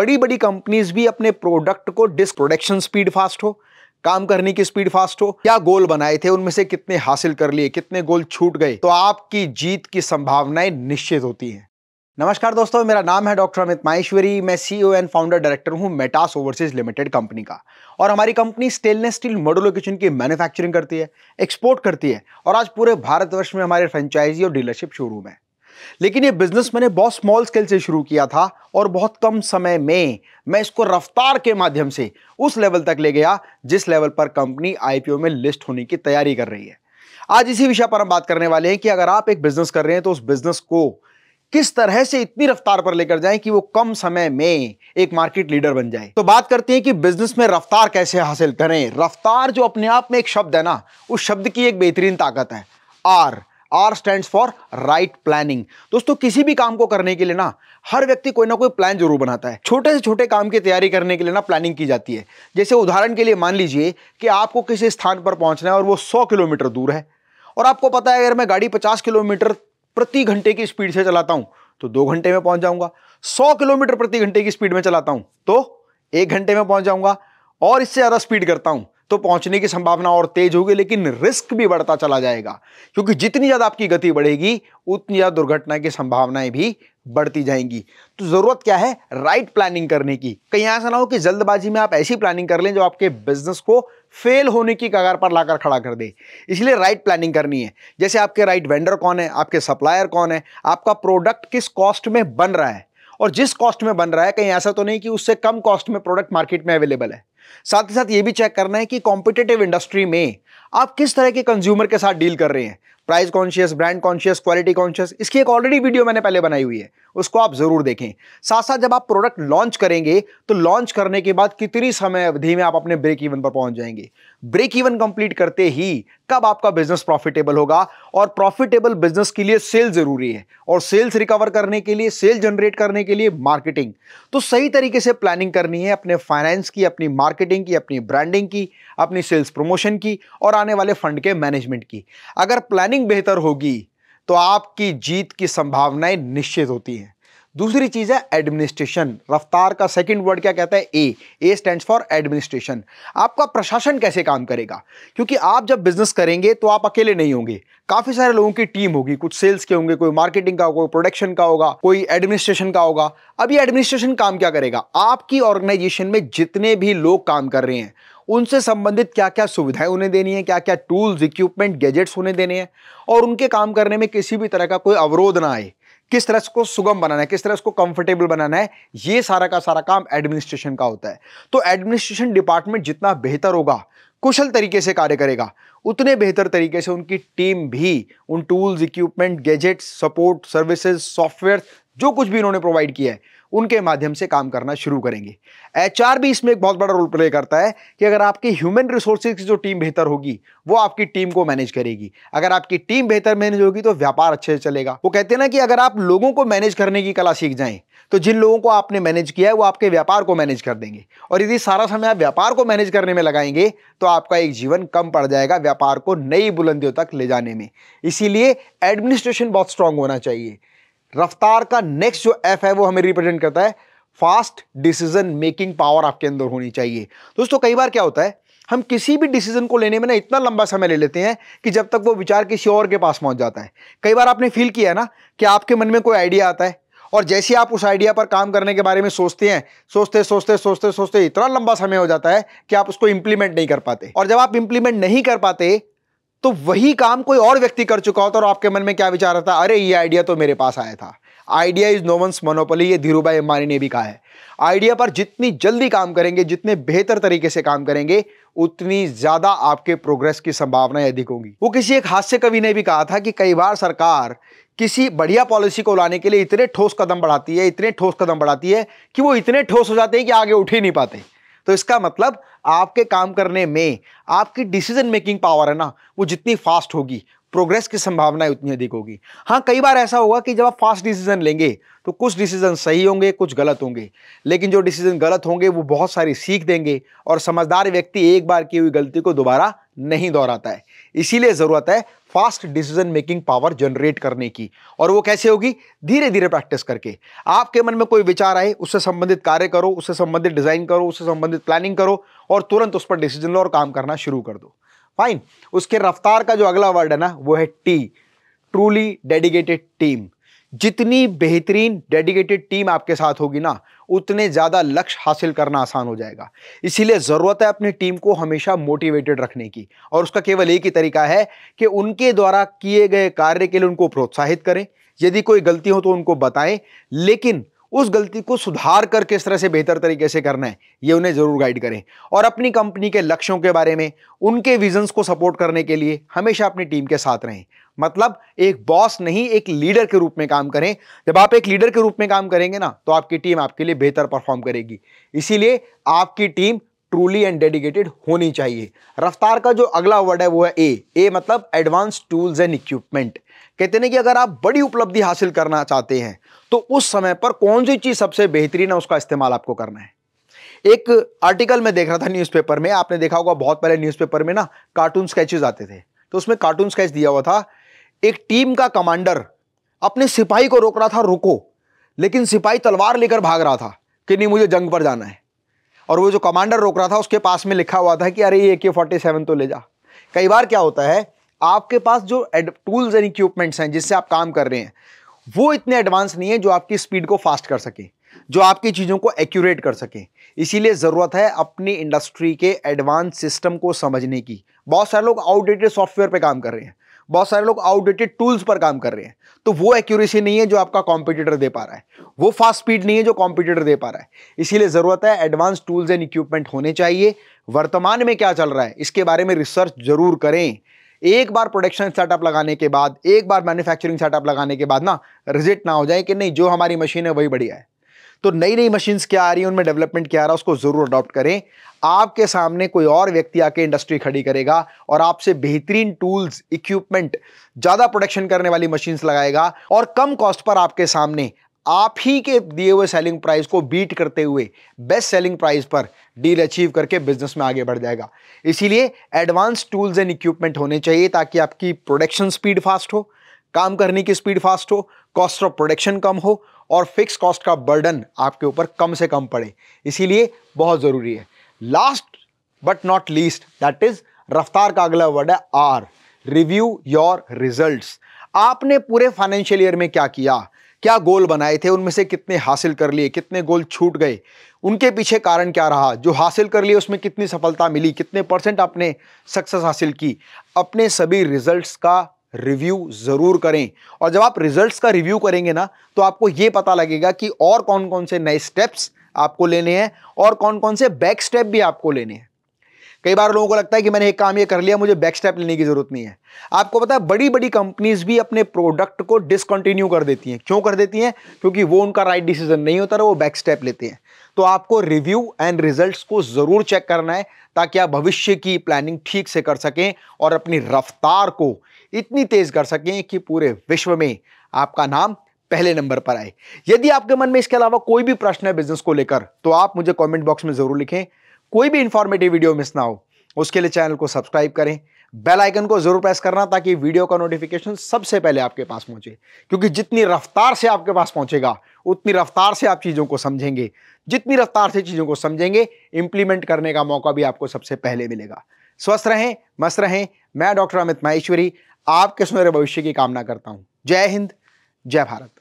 बड़ी बड़ी कंपनीज भी अपने प्रोडक्ट को डिस्क प्रोडक्शन स्पीड फास्ट हो काम करने की स्पीड फास्ट हो क्या गोल बनाए थे उनमें से कितने हासिल कर लिए कितने गोल छूट गए तो आपकी जीत की संभावनाएं निश्चित होती हैं नमस्कार दोस्तों मेरा नाम है डॉक्टर अमित माहेश्वरी मैं सीईओ एंड फाउंडर डायरेक्टर हूं मेटास ओवरसीज लिमिटेड कंपनी का और हमारी company stainless steel modular kitchen की मैन्युफैक्चरिंग करती है एक्सपोर्ट करती है और आज पूरे भारतवर्ष में हमारे फ्रेंचाइजी और डीलरशिप शोरूम है लेकिन ये बिज़नेस मैंने बहुत स्मॉल स्केल से शुरू किया था और बहुत कम समय में मैं इसको रफ्तार के माध्यम से उस लेवल तक ले गया जिस लेवल पर कंपनी आईपीओ में लिस्ट होने की तैयारी कर रही है आज इसी विषय पर हम बात करने वाले हैं कि अगर आप एक बिज़नेस कर रहे हैं तो उस बिज़नेस को किस तरह से इतनी रफ्तार पर लेकर जाएं कि वो कम समय में एक मार्केट लीडर बन जाए तो बात करते हैं कि बिजनेस में रफ्तार कैसे हासिल करें रफ्तार जो अपने आप में एक शब्द है ना उस शब्द की एक बेहतरीन ताकत है R R stand for right planning दोस्तों किसी भी काम को करने के लिए ना हर व्यक्ति कोई ना कोई प्लान जरूर बनाता है छोटे से छोटे काम की तैयारी करने के लिए ना प्लानिंग की जाती है जैसे उदाहरण के लिए मान लीजिए कि आपको किसी स्थान पर पहुंचना है और वो सौ किलोमीटर दूर है और आपको पता है अगर मैं गाड़ी पचास किलोमीटर प्रति घंटे की स्पीड से चलाता हूं तो दो घंटे में पहुंच जाऊंगा सौ किलोमीटर प्रति घंटे की स्पीड में चलाता हूं तो एक घंटे में पहुंच जाऊंगा और इससे ज़्यादा स्पीड करता हूं तो पहुंचने की संभावना और तेज होगी लेकिन रिस्क भी बढ़ता चला जाएगा क्योंकि जितनी ज़्यादा आपकी गति बढ़ेगी उतनी ज़्यादा दुर्घटना की संभावनाएं भी बढ़ती जाएंगी तो ज़रूरत क्या है राइट प्लानिंग करने की कहीं ऐसा ना हो कि जल्दबाजी में आप ऐसी प्लानिंग कर लें जो आपके बिजनेस को फेल होने की कगार पर लाकर खड़ा कर दे इसलिए राइट प्लानिंग करनी है जैसे आपके राइट वेंडर कौन है आपके सप्लायर कौन है आपका प्रोडक्ट किस कॉस्ट में बन रहा है और जिस कॉस्ट में बन रहा है कहीं ऐसा तो नहीं कि उससे कम कॉस्ट में प्रोडक्ट मार्केट में अवेलेबल है साथ ही साथ ये भी चेक करना है कि कॉम्पिटेटिव इंडस्ट्री में आप किस तरह के कंज्यूमर के साथ डील कर रहे हैं price conscious brand conscious quality conscious इसकी एक ऑलरेडी वीडियो मैंने पहले बनाई हुई है उसको आप जरूर देखें साथ साथ जब आप प्रोडक्ट लॉन्च करेंगे तो लॉन्च करने के बाद कितनी समय अवधि में आप अपने ब्रेक इवन पर पहुंच जाएंगे ब्रेक इवन कंप्लीट करते ही कब आपका बिजनेस प्रॉफिटेबल होगा और प्रॉफिटेबल बिजनेस के लिए सेल जरूरी है और सेल्स रिकवर करने के लिए सेल जनरेट करने के लिए मार्केटिंग तो सही तरीके से प्लानिंग करनी है अपने फाइनेंस की अपनी मार्केटिंग की अपनी ब्रांडिंग की अपनी सेल्स प्रमोशन की और आने वाले फंड के मैनेजमेंट की अगर प्लानिंग बेहतर होगी तो आपकी जीत की संभावनाएं निश्चित होती हैं दूसरी चीज़ है एडमिनिस्ट्रेशन रफ्तार का सेकंड वर्ड क्या कहता है A A stands for administration आपका प्रशासन कैसे काम करेगा क्योंकि आप जब बिजनेस करेंगे तो आप अकेले नहीं होंगे काफ़ी सारे लोगों की टीम होगी कुछ सेल्स के होंगे कोई मार्केटिंग का होगा कोई प्रोडक्शन का होगा कोई एडमिनिस्ट्रेशन का होगा अब ये एडमिनिस्ट्रेशन काम क्या करेगा आपकी ऑर्गेनाइजेशन में जितने भी लोग काम कर रहे हैं उनसे संबंधित क्या क्या सुविधाएं उन्हें देनी है क्या क्या टूल्स इक्विपमेंट गैजेट्स उन्हें देने हैं और उनके काम करने में किसी भी तरह का कोई अवरोध ना आए किस तरह इसको सुगम बनाना है किस तरह इसको कंफर्टेबल बनाना है ये सारा का सारा काम एडमिनिस्ट्रेशन का होता है तो एडमिनिस्ट्रेशन डिपार्टमेंट जितना बेहतर होगा कुशल तरीके से कार्य करेगा उतने बेहतर तरीके से उनकी टीम भी उन tools equipment gadgets support services software जो कुछ भी इन्होंने प्रोवाइड किया है उनके माध्यम से काम करना शुरू करेंगे एच भी इसमें एक बहुत बड़ा रोल प्ले करता है कि अगर आपकी ह्यूमन रिसोर्सेज की जो टीम बेहतर होगी वो आपकी टीम को मैनेज करेगी अगर आपकी टीम बेहतर मैनेज होगी तो व्यापार अच्छे से चलेगा वो कहते हैं ना कि अगर आप लोगों को मैनेज करने की कला सीख जाएं तो जिन लोगों को आपने मैनेज किया है वो आपके व्यापार को मैनेज कर देंगे और यदि सारा समय आप व्यापार को मैनेज करने में लगाएंगे तो आपका एक जीवन कम पड़ जाएगा व्यापार को नई बुलंदियों तक ले जाने में इसीलिए एडमिनिस्ट्रेशन बहुत स्ट्रांग होना चाहिए रफ्तार का नेक्स्ट जो एफ है वो हमें रिप्रेजेंट करता है फास्ट डिसीजन मेकिंग पावर आपके अंदर होनी चाहिए दोस्तों कई बार क्या होता है हम किसी भी डिसीजन को लेने में ना इतना लंबा समय ले लेते हैं कि जब तक वो विचार किसी और के पास पहुंच जाता है कई बार आपने फील किया है ना कि आपके मन में कोई आइडिया आता है और जैसे आप उस आइडिया पर काम करने के बारे में सोचते हैं सोचते सोचते सोचते सोचते इतना लंबा समय हो जाता है कि आप उसको इंप्लीमेंट नहीं कर पाते और जब आप इंप्लीमेंट नहीं कर पाते तो वही काम कोई और व्यक्ति कर चुका होता और आपके मन में क्या विचार आता अरे ये आइडिया तो मेरे पास आया था idea is no one's one's monopoly ये धीरू भाई अंबानी ने भी कहा है आइडिया पर जितनी जल्दी काम करेंगे जितने बेहतर तरीके से काम करेंगे उतनी ज़्यादा आपके प्रोग्रेस की संभावनाएं अधिक होंगी वो किसी एक हास्य कवि ने भी कहा था कि कई बार सरकार किसी बढ़िया पॉलिसी को लाने के लिए इतने ठोस कदम बढ़ाती है इतने ठोस कदम बढ़ाती है कि वो इतने ठोस हो जाते हैं कि आगे उठ ही नहीं पाते तो इसका मतलब आपके काम करने में आपकी डिसीजन मेकिंग पावर है ना वो जितनी फास्ट होगी प्रोग्रेस की संभावनाएं उतनी अधिक होगी हाँ कई बार ऐसा होगा कि जब आप फास्ट डिसीजन लेंगे तो कुछ डिसीजन सही होंगे कुछ गलत होंगे लेकिन जो डिसीजन गलत होंगे वो बहुत सारी सीख देंगे और समझदार व्यक्ति एक बार की हुई गलती को दोबारा नहीं दोहराता है इसीलिए ज़रूरत है fast decision making power generate करने की और वो कैसे होगी धीरे धीरे प्रैक्टिस करके आपके मन में कोई विचार आए उससे संबंधित कार्य करो उससे संबंधित डिज़ाइन करो उससे संबंधित प्लानिंग करो और तुरंत उस पर डिसीजन लो और काम करना शुरू कर दो फाइन उसके रफ्तार का जो अगला वर्ड है ना वो है टी ट्रूली डेडिकेटेड टीम जितनी बेहतरीन डेडिकेटेड टीम आपके साथ होगी ना उतने ज़्यादा लक्ष्य हासिल करना आसान हो जाएगा इसीलिए ज़रूरत है अपनी टीम को हमेशा मोटिवेटेड रखने की और उसका केवल एक ही तरीका है कि उनके द्वारा किए गए कार्य के लिए उनको प्रोत्साहित करें यदि कोई गलती हो तो उनको बताएं लेकिन उस गलती को सुधार कर किस तरह से बेहतर तरीके से करना है ये उन्हें ज़रूर गाइड करें और अपनी कंपनी के लक्ष्यों के बारे में उनके विजन्स को सपोर्ट करने के लिए हमेशा अपनी टीम के साथ रहें मतलब एक बॉस नहीं एक लीडर के रूप में काम करें जब आप एक लीडर के रूप में काम करेंगे ना तो आपकी टीम आपके लिए बेहतर परफॉर्म करेगी इसीलिए आपकी टीम ट्रूली एंड डेडिकेटेड होनी चाहिए रफ्तार का जो अगला वर्ड है वो है ए ए मतलब एडवांस टूल्स एंड इक्विपमेंट कहते हैं कि अगर आप बड़ी उपलब्धि हासिल करना चाहते हैं तो उस समय पर कौन सी चीज़ सबसे बेहतरीन है उसका इस्तेमाल आपको करना है एक आर्टिकल में देख रहा था न्यूज़पेपर में आपने देखा होगा बहुत पहले न्यूज़पेपर में ना कार्टून स्केचेज आते थे तो उसमें कार्टून स्केच दिया हुआ था एक टीम का कमांडर अपने सिपाही को रोक रहा था रुको लेकिन सिपाही तलवार लेकर भाग रहा था कि नहीं मुझे जंग पर जाना है और वो जो कमांडर रोक रहा था उसके पास में लिखा हुआ था कि अरे ये के फोर्टी सेवन तो ले जा कई बार क्या होता है आपके पास जो टूल्स एंड इक्विपमेंट्स हैं जिससे आप काम कर रहे हैं वो इतने एडवांस नहीं है जो आपकी स्पीड को फास्ट कर सके जो आपकी चीज़ों को एक्यूरेट कर सके इसीलिए ज़रूरत है अपनी इंडस्ट्री के एडवांस सिस्टम को समझने की बहुत सारे लोग आउटडेटेड सॉफ्टवेयर पे काम कर रहे हैं बहुत सारे लोग आउटडेटेड टूल्स पर काम कर रहे हैं तो वो एक्यूरेसी नहीं है जो आपका कॉम्पिटिटर दे पा रहा है वो फास्ट स्पीड नहीं है जो कॉम्पिटिटर दे पा रहा है इसीलिए ज़रूरत है एडवांस टूल्स एंड इक्विपमेंट होने चाहिए वर्तमान में क्या चल रहा है इसके बारे में रिसर्च जरूर करें एक बार प्रोडक्शन सेटअप लगाने के बाद एक बार मैन्युफैक्चरिंग सेटअप लगाने के बाद ना रिजिट ना हो जाए कि नहीं जो हमारी मशीन है वही बढ़िया है तो नई नई मशीन्स क्या आ रही है उनमें डेवलपमेंट क्या आ रहा है उसको ज़रूर अडॉप्ट करें आपके सामने कोई और व्यक्ति आके इंडस्ट्री खड़ी करेगा और आपसे बेहतरीन टूल्स इक्विपमेंट ज़्यादा प्रोडक्शन करने वाली मशीन्स लगाएगा और कम कॉस्ट पर आपके सामने आप ही के दिए हुए सेलिंग प्राइस को बीट करते हुए बेस्ट सेलिंग प्राइस पर डील अचीव करके बिजनेस में आगे बढ़ जाएगा इसीलिए एडवांस टूल्स एंड इक्विपमेंट होने चाहिए ताकि आपकी प्रोडक्शन स्पीड फास्ट हो काम करने की स्पीड फास्ट हो कॉस्ट ऑफ प्रोडक्शन कम हो और फिक्स कॉस्ट का बर्डन आपके ऊपर कम से कम पड़े इसीलिए बहुत ज़रूरी है last but not least that is रफ्तार का अगला वर्ड है आर रिव्यू योर रिजल्ट्स आपने पूरे फाइनेंशियल ईयर में क्या किया क्या गोल बनाए थे उनमें से कितने हासिल कर लिए कितने गोल छूट गए उनके पीछे कारण क्या रहा जो हासिल कर लिए उसमें कितनी सफलता मिली कितने परसेंट आपने सक्सेस हासिल की अपने सभी रिजल्ट्स का रिव्यू ज़रूर करें और जब आप रिजल्ट्स का रिव्यू करेंगे ना तो आपको ये पता लगेगा कि और कौन कौन से नए स्टेप्स आपको लेने हैं और कौन कौन से बैक स्टेप भी आपको लेने हैं कई बार लोगों को लगता है कि मैंने एक काम ये कर लिया मुझे बैक स्टेप लेने की ज़रूरत नहीं है आपको पता है बड़ी बड़ी कंपनीज भी अपने प्रोडक्ट को डिसकंटिन्यू कर देती हैं क्यों कर देती हैं क्योंकि वो उनका राइट डिसीजन नहीं होता वो बैक स्टेप लेते हैं तो आपको रिव्यू एंड रिजल्ट्स को ज़रूर चेक करना है ताकि आप भविष्य की प्लानिंग ठीक से कर सकें और अपनी रफ्तार को इतनी तेज़ कर सकें कि पूरे विश्व में आपका नाम पहले नंबर पर आए यदि आपके मन में इसके अलावा कोई भी प्रश्न है बिजनेस को लेकर तो आप मुझे कॉमेंट बॉक्स में ज़रूर लिखें कोई भी इंफॉर्मेटिव वीडियो मिस ना हो उसके लिए चैनल को सब्सक्राइब करें बेल आइकन को जरूर प्रेस करना ताकि वीडियो का नोटिफिकेशन सबसे पहले आपके पास पहुंचे क्योंकि जितनी रफ्तार से आपके पास पहुंचेगा उतनी रफ्तार से आप चीज़ों को समझेंगे जितनी रफ्तार से चीज़ों को समझेंगे इंप्लीमेंट करने का मौका भी आपको सबसे पहले मिलेगा स्वस्थ रहें मस्त रहें मैं डॉक्टर अमित माहेश्वरी आपके सुनहरे भविष्य की कामना करता हूं जय हिंद जय भारत